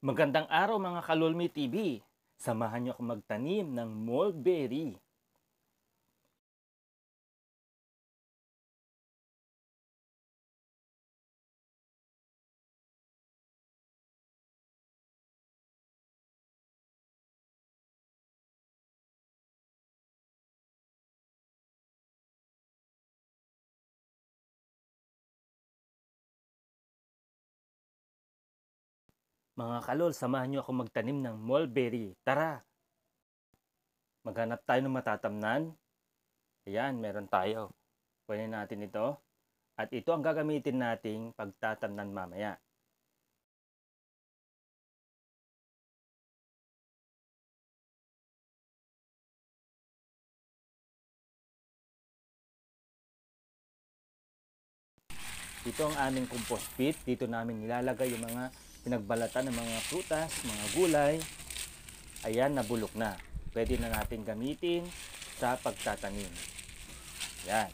Magandang araw mga Kalulmi TV! Samahan niyo akong magtanim ng mulberry. Mga kalol, samahan niyo ako magtanim ng mulberry. Tara! Maghanap tayo ng matatamnan. Ayan, meron tayo. Kunin natin ito. At ito ang gagamitin nating pagtatamnan mamaya. Ito ang aming compost pit. Dito namin nilalagay yung mga pinagbalatan ng mga prutas, mga gulay, ayan, nabulok na. Pwede na natin gamitin sa pagtatanim. Yan.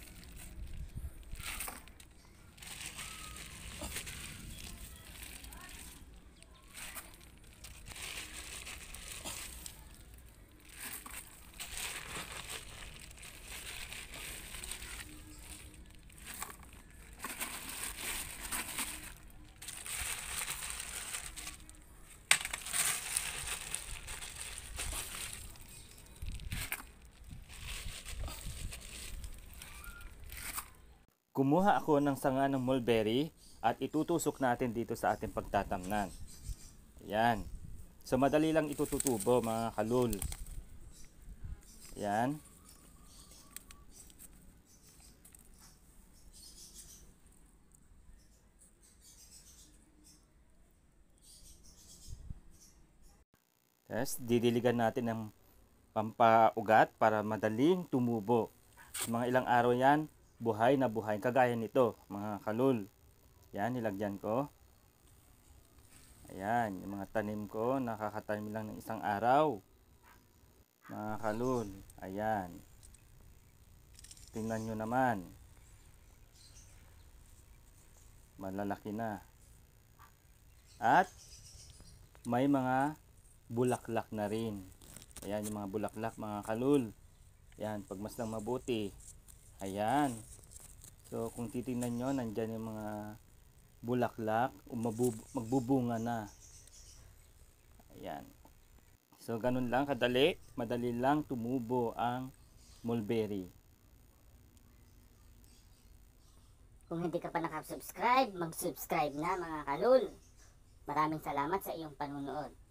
Kumuha ako ng sanga ng mulberry at itutusok natin dito sa ating pagtatamnan. Ayan. So madali lang itututubo mga kalul. Ayan. Tapos didiligan natin ng pampaugat para madaling tumubo. Mga ilang araw yan, buhay na buhay kagaya nito mga kalol yan nilagyan ko ayan yung mga tanim ko nakakatanim lang ng isang araw mga kalol ayan tingnan nyo naman malalaki na at may mga bulaklak na rin ayan yung mga bulaklak mga kalul yan pagmas ng mabuti Ayan. So, kung titingnan nyo, nandyan yung mga bulaklak, magbubunga na. Ayan. So, ganun lang, kadali. Madali lang tumubo ang mulberry. Kung hindi ka pa nakasubscribe, mag-subscribe na mga kalul. Maraming salamat sa iyong panunood.